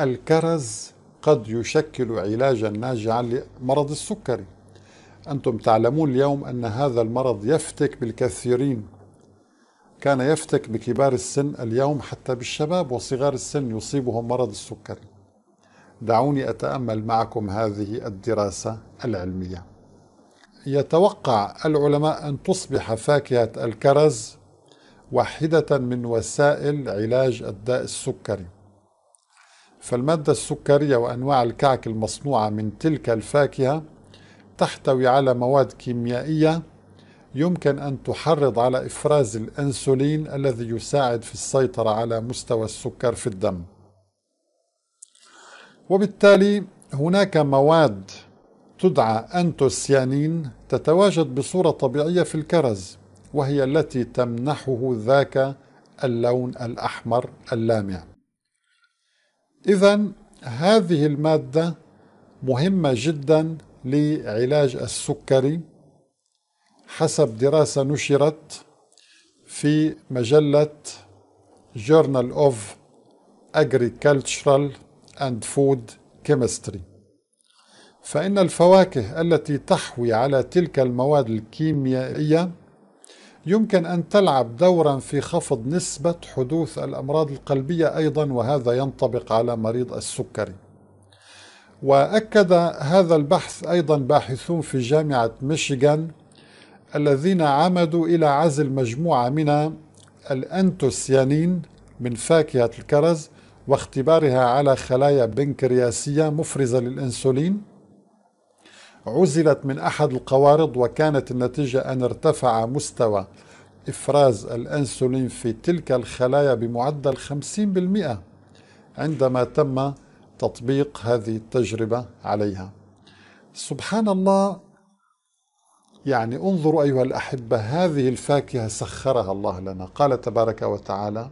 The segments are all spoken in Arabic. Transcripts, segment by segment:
الكرز قد يشكل علاجا ناجعا لمرض السكري أنتم تعلمون اليوم أن هذا المرض يفتك بالكثيرين كان يفتك بكبار السن اليوم حتى بالشباب وصغار السن يصيبهم مرض السكري دعوني أتأمل معكم هذه الدراسة العلمية يتوقع العلماء أن تصبح فاكهة الكرز واحدة من وسائل علاج الداء السكري فالمادة السكرية وأنواع الكعك المصنوعة من تلك الفاكهة تحتوي على مواد كيميائية يمكن أن تحرض على إفراز الأنسولين الذي يساعد في السيطرة على مستوى السكر في الدم. وبالتالي هناك مواد تدعى أنتوسيانين تتواجد بصورة طبيعية في الكرز وهي التي تمنحه ذاك اللون الأحمر اللامع. إذا هذه المادة مهمة جدا لعلاج السكري حسب دراسة نشرت في مجلة Journal of Agricultural and Food Chemistry فإن الفواكه التي تحوي على تلك المواد الكيميائية يمكن أن تلعب دورا في خفض نسبة حدوث الأمراض القلبية أيضا وهذا ينطبق على مريض السكري وأكد هذا البحث أيضا باحثون في جامعة ميشيغان الذين عمدوا إلى عزل مجموعة من الأنتوسيانين من فاكهة الكرز واختبارها على خلايا بنكرياسية مفرزة للأنسولين عزلت من أحد القوارض وكانت النتيجة أن ارتفع مستوى إفراز الأنسولين في تلك الخلايا بمعدل 50% عندما تم تطبيق هذه التجربة عليها سبحان الله يعني انظروا أيها الأحبة هذه الفاكهة سخرها الله لنا قال تبارك وتعالى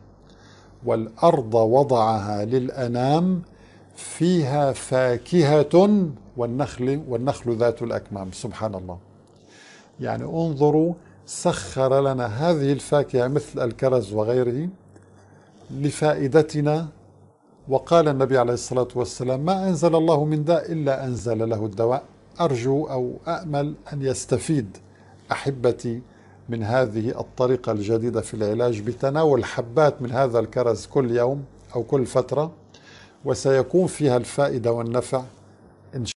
والأرض وضعها للأنام فيها فاكهة والنخل والنخل ذات الأكمام سبحان الله يعني انظروا سخر لنا هذه الفاكهة مثل الكرز وغيره لفائدتنا وقال النبي عليه الصلاة والسلام ما أنزل الله من داء إلا أنزل له الدواء أرجو أو أأمل أن يستفيد أحبتي من هذه الطريقة الجديدة في العلاج بتناول حبات من هذا الكرز كل يوم أو كل فترة وسيكون فيها الفائدة والنفع